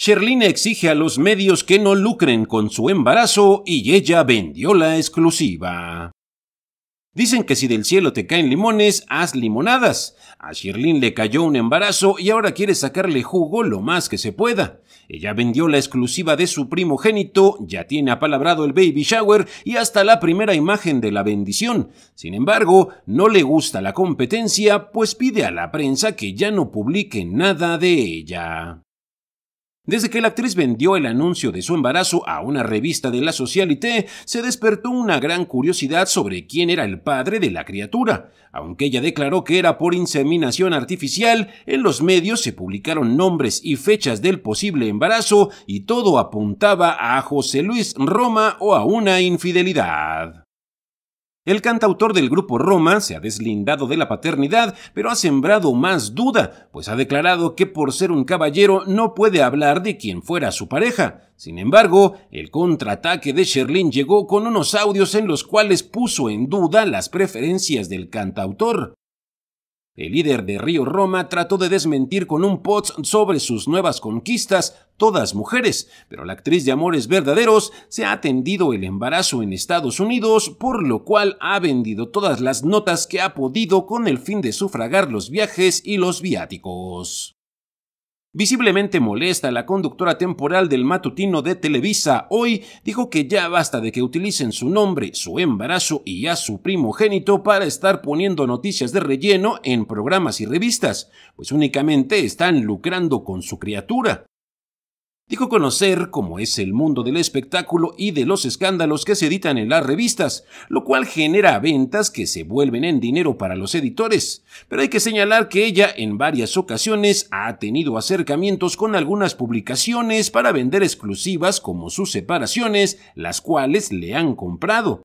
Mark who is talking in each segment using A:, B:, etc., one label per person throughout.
A: Sherlyn exige a los medios que no lucren con su embarazo y ella vendió la exclusiva. Dicen que si del cielo te caen limones, haz limonadas. A Sherlyn le cayó un embarazo y ahora quiere sacarle jugo lo más que se pueda. Ella vendió la exclusiva de su primogénito, ya tiene apalabrado el baby shower y hasta la primera imagen de la bendición. Sin embargo, no le gusta la competencia, pues pide a la prensa que ya no publique nada de ella. Desde que la actriz vendió el anuncio de su embarazo a una revista de la Socialité, se despertó una gran curiosidad sobre quién era el padre de la criatura. Aunque ella declaró que era por inseminación artificial, en los medios se publicaron nombres y fechas del posible embarazo y todo apuntaba a José Luis Roma o a una infidelidad. El cantautor del grupo Roma se ha deslindado de la paternidad, pero ha sembrado más duda, pues ha declarado que por ser un caballero no puede hablar de quien fuera su pareja. Sin embargo, el contraataque de Sherlin llegó con unos audios en los cuales puso en duda las preferencias del cantautor. El líder de Río Roma trató de desmentir con un post sobre sus nuevas conquistas, todas mujeres, pero la actriz de Amores Verdaderos se ha atendido el embarazo en Estados Unidos, por lo cual ha vendido todas las notas que ha podido con el fin de sufragar los viajes y los viáticos. Visiblemente molesta, la conductora temporal del matutino de Televisa hoy dijo que ya basta de que utilicen su nombre, su embarazo y a su primogénito para estar poniendo noticias de relleno en programas y revistas, pues únicamente están lucrando con su criatura. Dijo conocer cómo es el mundo del espectáculo y de los escándalos que se editan en las revistas, lo cual genera ventas que se vuelven en dinero para los editores. Pero hay que señalar que ella en varias ocasiones ha tenido acercamientos con algunas publicaciones para vender exclusivas como sus separaciones, las cuales le han comprado.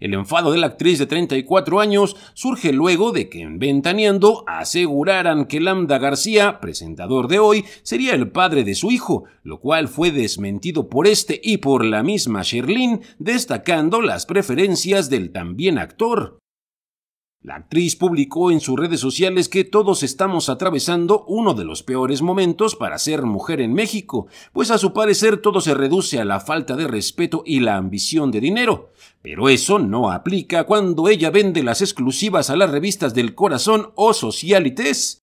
A: El enfado de la actriz de 34 años surge luego de que en Ventaneando aseguraran que Lambda García, presentador de hoy, sería el padre de su hijo, lo cual fue desmentido por este y por la misma Sherlyn, destacando las preferencias del también actor. La actriz publicó en sus redes sociales que todos estamos atravesando uno de los peores momentos para ser mujer en México, pues a su parecer todo se reduce a la falta de respeto y la ambición de dinero. Pero eso no aplica cuando ella vende las exclusivas a las revistas del corazón o Socialites.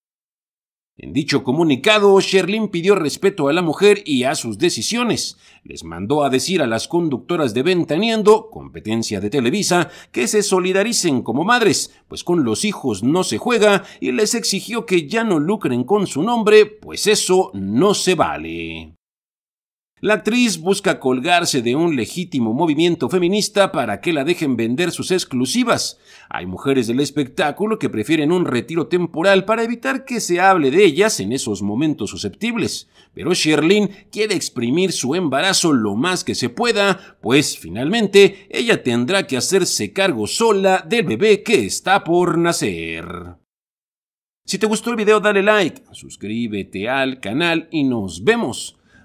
A: En dicho comunicado, Sherlin pidió respeto a la mujer y a sus decisiones. Les mandó a decir a las conductoras de Ventaniendo, competencia de Televisa, que se solidaricen como madres, pues con los hijos no se juega, y les exigió que ya no lucren con su nombre, pues eso no se vale. La actriz busca colgarse de un legítimo movimiento feminista para que la dejen vender sus exclusivas. Hay mujeres del espectáculo que prefieren un retiro temporal para evitar que se hable de ellas en esos momentos susceptibles. Pero Sherlyn quiere exprimir su embarazo lo más que se pueda, pues finalmente ella tendrá que hacerse cargo sola del bebé que está por nacer. Si te gustó el video dale like, suscríbete al canal y nos vemos